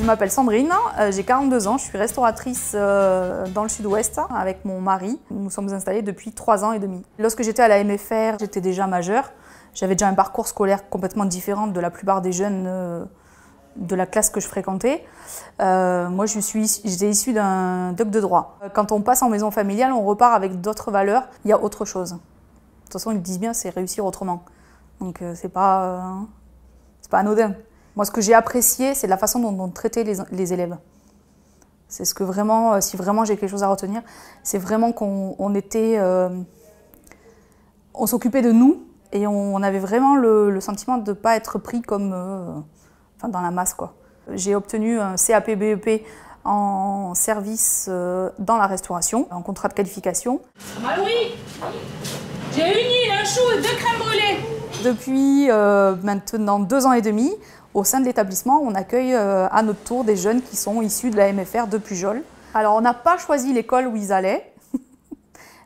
Je m'appelle Sandrine, euh, j'ai 42 ans, je suis restauratrice euh, dans le sud-ouest hein, avec mon mari. Nous sommes installés depuis 3 ans et demi. Lorsque j'étais à la MFR, j'étais déjà majeure. J'avais déjà un parcours scolaire complètement différent de la plupart des jeunes euh, de la classe que je fréquentais. moi, je suis, j'étais issue d'un doc de droit. Quand on passe en maison familiale, on repart avec d'autres valeurs. Il y a autre chose. De toute façon, ils disent bien, c'est réussir autrement. Donc, ce c'est pas, c'est pas anodin. Moi, ce que j'ai apprécié, c'est la façon dont on traitait les, élèves. C'est ce que vraiment, euh, si vraiment j'ai quelque chose à retenir, c'est vraiment qu'on était, euh, on s'occupait de nous et on, avait vraiment le, sentiment de ne pas être pris comme, euh, enfin, dans la masse quoi. J'ai obtenu un CAP BEP en service dans la restauration, en contrat de qualification. Ah oui, j'ai une île, un chou et deux crèmes brûlées. Depuis euh, maintenant deux ans et demi, au sein de l'établissement, on accueille euh, à notre tour des jeunes qui sont issus de la MFR de Pujol. Alors, on n'a pas choisi l'école où ils allaient,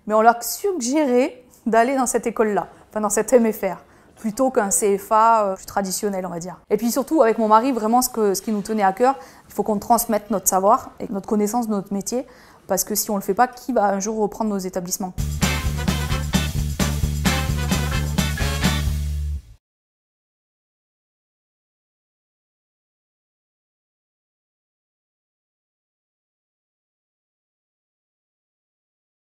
mais on leur a suggéré d'aller dans cette école-là, enfin dans cette MFR plutôt qu'un CFA euh, plus traditionnel, on va dire. Et puis surtout, avec mon mari, vraiment, ce, ce qui nous tenait à cœur, il faut qu'on transmette notre savoir et notre connaissance de notre métier, parce que si on ne le fait pas, qui va un jour reprendre nos établissements